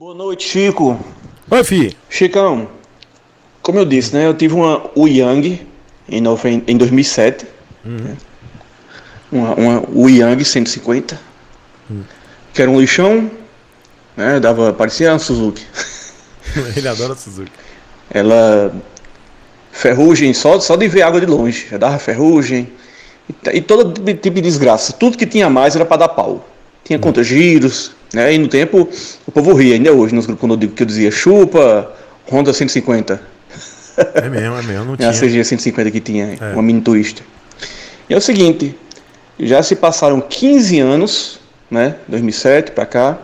Boa noite, Chico. Oi, Fi. Chicão, como eu disse, né? Eu tive uma Uyang em, nove, em 2007. Uhum. Né, uma, Uyang 150. Uhum. Que era um lixão, né? Dava, parecia uma Suzuki. Ele adora Suzuki. Ela ferrugem só, só de ver água de longe. Já dava ferrugem e, e todo tipo de desgraça. Tudo que tinha mais era para dar pau. Tinha uhum. giros né? E no tempo o povo ria, ainda hoje, nos grupos, quando eu digo que eu dizia chupa, Honda 150. É mesmo, é mesmo, não tinha. É a CG 150 que tinha, é. uma mini twist. E é o seguinte, já se passaram 15 anos, né, 2007 para cá,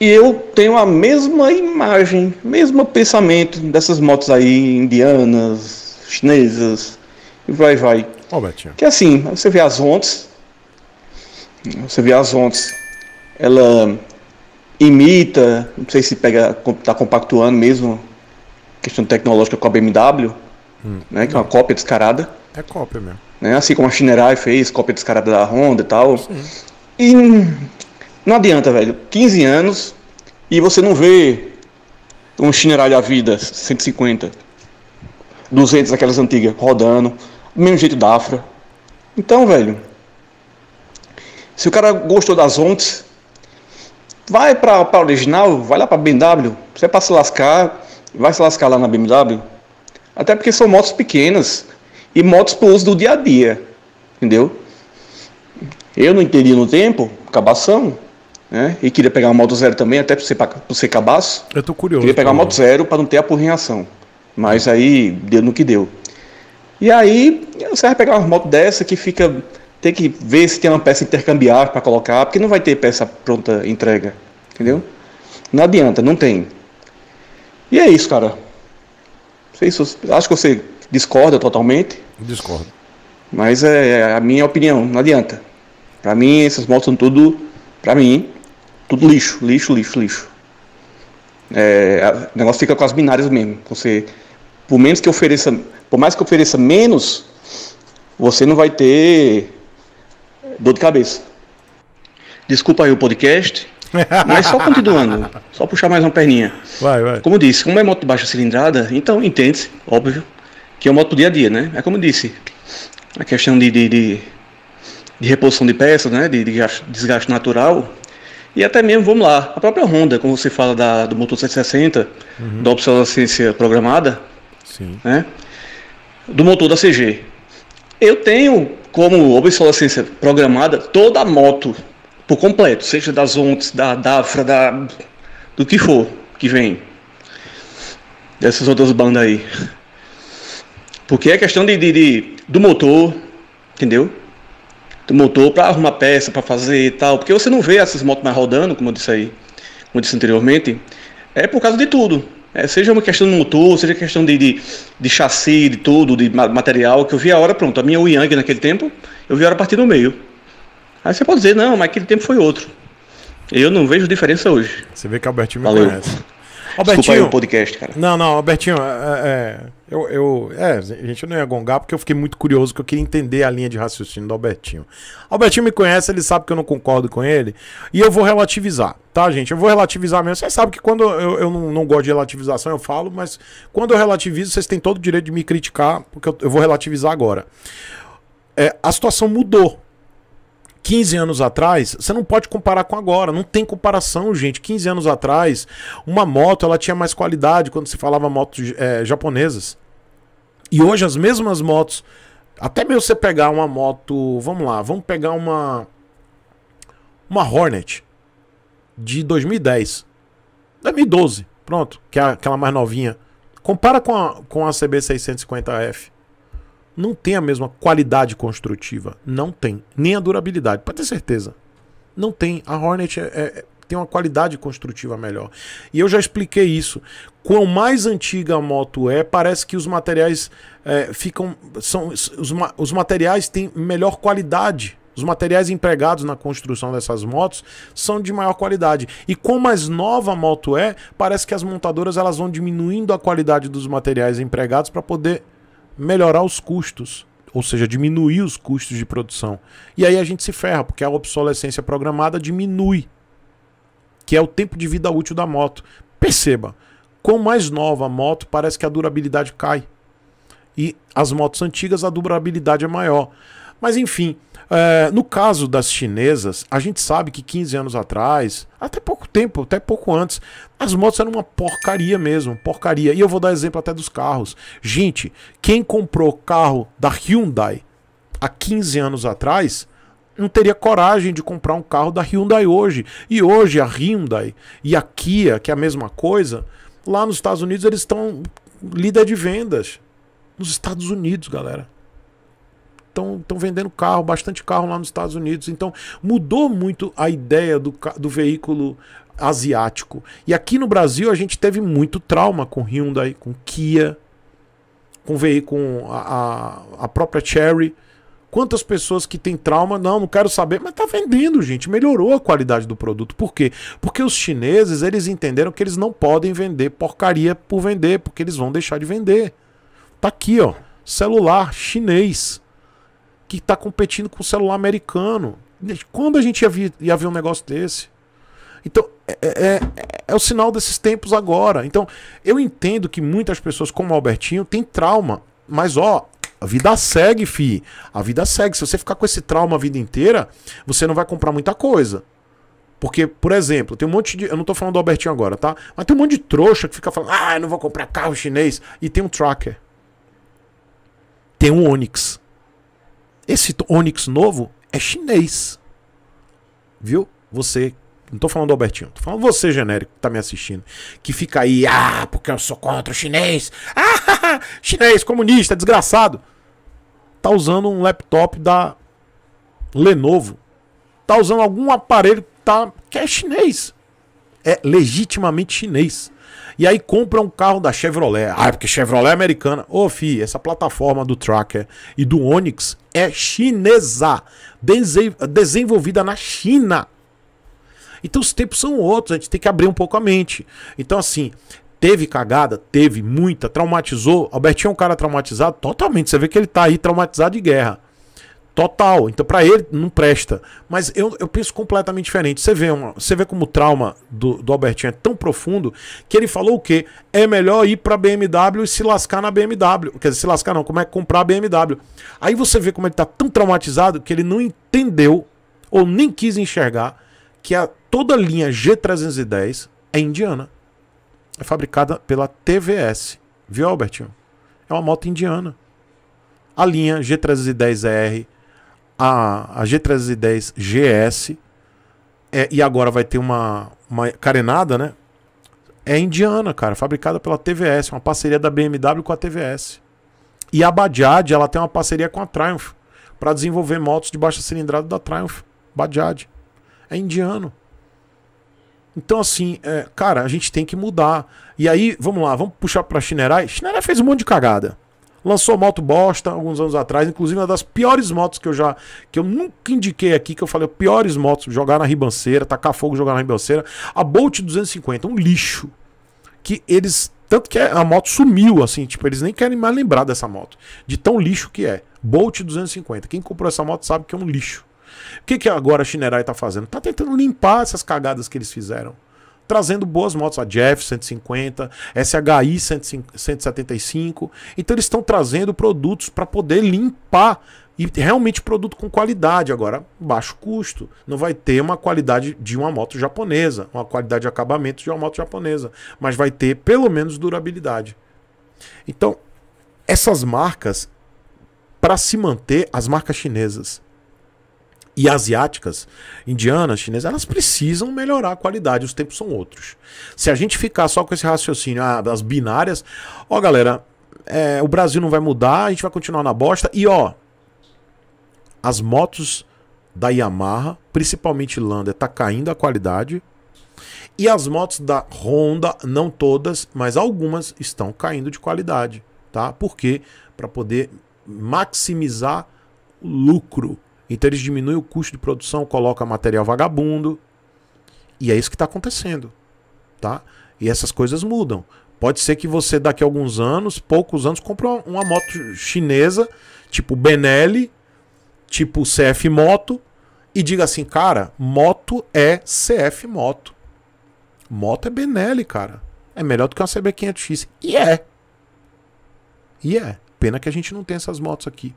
e eu tenho a mesma imagem, mesmo pensamento dessas motos aí, indianas, chinesas, e vai, vai. Ó, oh, Que é assim, você vê as ontes, você vê as ontes ela imita, não sei se pega, está compactuando mesmo, questão tecnológica com a BMW, hum, né, que não. é uma cópia descarada. É cópia mesmo. Né, assim como a Shinerai fez, cópia descarada da Honda e tal. Sim. E não adianta, velho. 15 anos e você não vê um Shinerai da vida, 150, 200 daquelas antigas, rodando, do mesmo jeito da Afra. Então, velho, se o cara gostou das ontes, Vai para a original, vai lá para a BMW. Você é para se lascar, vai se lascar lá na BMW. Até porque são motos pequenas e motos para uso do dia a dia. Entendeu? Eu não entendi no tempo, cabação, né? E queria pegar uma moto zero também, até para ser, ser cabaço. Eu tô curioso. Queria pegar uma moto zero para não ter apurrinhação. Mas aí deu no que deu. E aí você vai pegar uma moto dessa que fica tem que ver se tem uma peça intercambiável para colocar, porque não vai ter peça pronta entrega, entendeu? Não adianta, não tem. E é isso, cara. Isso, acho que você discorda totalmente. Discordo. Mas é, é a minha opinião, não adianta. Para mim, essas motos são tudo, para mim, tudo lixo, lixo, lixo, lixo. É, o negócio fica com as binárias mesmo. Você, por menos que ofereça, por mais que ofereça menos, você não vai ter dor de cabeça. Desculpa aí o podcast, mas só continuando, só puxar mais uma perninha. Vai, vai. Como disse, como é moto de baixa cilindrada, então entende-se, óbvio, que é uma moto do dia a dia, né? É como disse, a questão de, de, de, de reposição de peças, né? De, de, desgaste natural. E até mesmo, vamos lá, a própria Honda, como você fala da, do motor 760, uhum. da obsolescência programada, Sim. né? Do motor da CG. Eu tenho, como obsolescência programada, toda a moto por completo, seja das ONTs, da DAFRA, da, do que for que vem. Dessas outras bandas aí. Porque é questão de, de, de do motor, entendeu? Do motor para arrumar peça, para fazer e tal. Porque você não vê essas motos mais rodando, como eu disse aí, como eu disse anteriormente. É por causa de tudo. É, seja uma questão do motor, seja questão de, de, de, chassi, de tudo, de material, que eu vi a hora, pronto, a minha Yang naquele tempo, eu vi a hora partir do meio. Aí você pode dizer, não, mas aquele tempo foi outro. Eu não vejo diferença hoje. Você vê que Albertinho me Valeu. conhece. Albertinho, Desculpa aí o podcast, cara. Não, não, Albertinho, é, é, é, eu, eu, é, a gente não ia gongar porque eu fiquei muito curioso porque eu queria entender a linha de raciocínio do Albertinho. Albertinho me conhece, ele sabe que eu não concordo com ele e eu vou relativizar, tá, gente? Eu vou relativizar mesmo. Vocês sabem que quando eu, eu não, não, gosto de relativização, eu falo, mas quando eu relativizo, vocês têm todo o direito de me criticar porque eu, eu vou relativizar agora. É, a situação mudou 15 anos atrás, você não pode comparar com agora, não tem comparação, gente. 15 anos atrás, uma moto ela tinha mais qualidade quando se falava motos é, japonesas. E hoje as mesmas motos, até mesmo você pegar uma moto, vamos lá, vamos pegar uma uma Hornet de 2010, 2012, pronto, que é aquela mais novinha. Compara com a, com a CB 650F não tem a mesma qualidade construtiva. Não tem. Nem a durabilidade, para ter certeza. Não tem. A Hornet é, é, tem uma qualidade construtiva melhor. E eu já expliquei isso. Quanto mais antiga a moto é, parece que os materiais é, ficam. São, os, os materiais têm melhor qualidade. Os materiais empregados na construção dessas motos são de maior qualidade. E quanto mais nova a moto é, parece que as montadoras elas vão diminuindo a qualidade dos materiais empregados para poder melhorar os custos, ou seja, diminuir os custos de produção. E aí a gente se ferra, porque a obsolescência programada diminui, que é o tempo de vida útil da moto. Perceba, com mais nova a moto, parece que a durabilidade cai. E as motos antigas, a durabilidade é maior. Mas enfim, é, no caso das chinesas, a gente sabe que 15 anos atrás, até pouco tempo, até pouco antes, as motos eram uma porcaria mesmo, porcaria. E eu vou dar exemplo até dos carros. Gente, quem comprou carro da Hyundai há 15 anos atrás, não teria coragem de comprar um carro da Hyundai hoje. E hoje a Hyundai e a Kia, que é a mesma coisa, lá nos Estados Unidos eles estão líder de vendas. Nos Estados Unidos, galera estão vendendo carro, bastante carro lá nos Estados Unidos. Então mudou muito a ideia do, do veículo asiático. E aqui no Brasil a gente teve muito trauma com Hyundai, com Kia, com, com a, a, a própria Cherry. Quantas pessoas que têm trauma, não, não quero saber, mas tá vendendo, gente. Melhorou a qualidade do produto. Por quê? Porque os chineses, eles entenderam que eles não podem vender porcaria por vender, porque eles vão deixar de vender. Tá aqui, ó, celular chinês que está competindo com o celular americano. Quando a gente ia, vi, ia ver um negócio desse? Então, é, é, é, é, o sinal desses tempos agora. Então, eu entendo que muitas pessoas, como o Albertinho, têm trauma. Mas, ó, a vida segue, fi. A vida segue. Se você ficar com esse trauma a vida inteira, você não vai comprar muita coisa. Porque, por exemplo, tem um monte de. Eu não tô falando do Albertinho agora, tá? Mas tem um monte de trouxa que fica falando, ah, eu não vou comprar carro chinês. E tem um tracker. Tem um Onix. Esse Onix novo é chinês. Viu? Você. Não tô falando do Albertinho, tô falando você, genérico, que tá me assistindo. Que fica aí, ah, porque eu sou contra o chinês. Ah, chinês, comunista, desgraçado. Tá usando um laptop da Lenovo. Tá usando algum aparelho que, tá, que é chinês. É legitimamente chinês. E aí compra um carro da Chevrolet. Ah, é porque Chevrolet é americana. Ô, oh, fi, essa plataforma do Tracker e do Onix é chinesa, desenvolvida na China. Então os tempos são outros, a gente tem que abrir um pouco a mente. Então, assim, teve cagada, teve muita, traumatizou. Albertinho é um cara traumatizado totalmente. Você vê que ele tá aí traumatizado de guerra. Total. Então, para ele, não presta. Mas eu, eu penso completamente diferente. Você vê, uma, você vê como o trauma do, do Albertinho é tão profundo que ele falou o quê? É melhor ir para BMW e se lascar na BMW. Quer dizer, se lascar não, como é comprar a BMW. Aí você vê como ele tá tão traumatizado que ele não entendeu ou nem quis enxergar que a, toda a linha G310 é indiana. É fabricada pela TVS. Viu, Albertinho? É uma moto indiana. A linha G310R a, a G310 GS é, e agora vai ter uma, uma carenada, né? É indiana, cara, fabricada pela TVS, uma parceria da BMW com a TVS. E a Bajaj, ela tem uma parceria com a Triumph para desenvolver motos de baixa cilindrada da Triumph. Bajaj. É indiano. Então, assim, é, cara, a gente tem que mudar. E aí, vamos lá, vamos puxar pra Shinerai. China fez um monte de cagada. Lançou moto bosta alguns anos atrás, inclusive uma das piores motos que eu já. que eu nunca indiquei aqui, que eu falei, piores motos, jogar na ribanceira, tacar fogo, jogar na ribanceira. A Bolt 250, um lixo. Que eles. Tanto que a moto sumiu, assim, tipo, eles nem querem mais lembrar dessa moto. De tão lixo que é. Bolt 250. Quem comprou essa moto sabe que é um lixo. O que, que agora a Shinerai tá fazendo? Tá tentando limpar essas cagadas que eles fizeram trazendo boas motos, a Jeff 150, SHI 175. Então eles estão trazendo produtos para poder limpar e realmente produto com qualidade, agora baixo custo. Não vai ter uma qualidade de uma moto japonesa, uma qualidade de acabamento de uma moto japonesa, mas vai ter pelo menos durabilidade. Então, essas marcas para se manter as marcas chinesas e asiáticas, indianas, chinesas, elas precisam melhorar a qualidade, os tempos são outros. Se a gente ficar só com esse raciocínio, ah, as binárias, ó galera, é, o Brasil não vai mudar, a gente vai continuar na bosta, e ó, as motos da Yamaha, principalmente Lander, tá caindo a qualidade, e as motos da Honda, não todas, mas algumas estão caindo de qualidade, tá? Por quê? Para poder maximizar o lucro então eles diminuem o custo de produção, colocam material vagabundo. E é isso que está acontecendo. Tá? E essas coisas mudam. Pode ser que você, daqui a alguns anos, poucos anos, compre uma moto chinesa, tipo Benelli, tipo CF Moto, e diga assim, cara, moto é CF Moto. Moto é Benelli, cara. É melhor do que uma CB500X. E é. E é. Pena que a gente não tem essas motos aqui.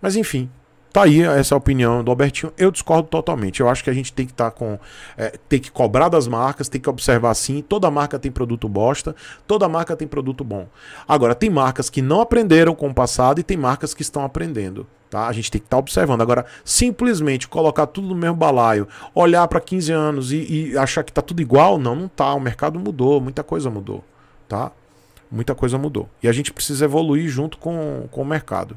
Mas enfim, Tá aí essa opinião do Albertinho. Eu discordo totalmente. Eu acho que a gente tem que estar tá com. É, tem que cobrar das marcas, tem que observar sim. Toda marca tem produto bosta, toda marca tem produto bom. Agora, tem marcas que não aprenderam com o passado e tem marcas que estão aprendendo. Tá? A gente tem que estar tá observando. Agora, simplesmente colocar tudo no mesmo balaio, olhar para 15 anos e, e achar que está tudo igual, não, não tá. O mercado mudou, muita coisa mudou. Tá? Muita coisa mudou. E a gente precisa evoluir junto com, com o mercado.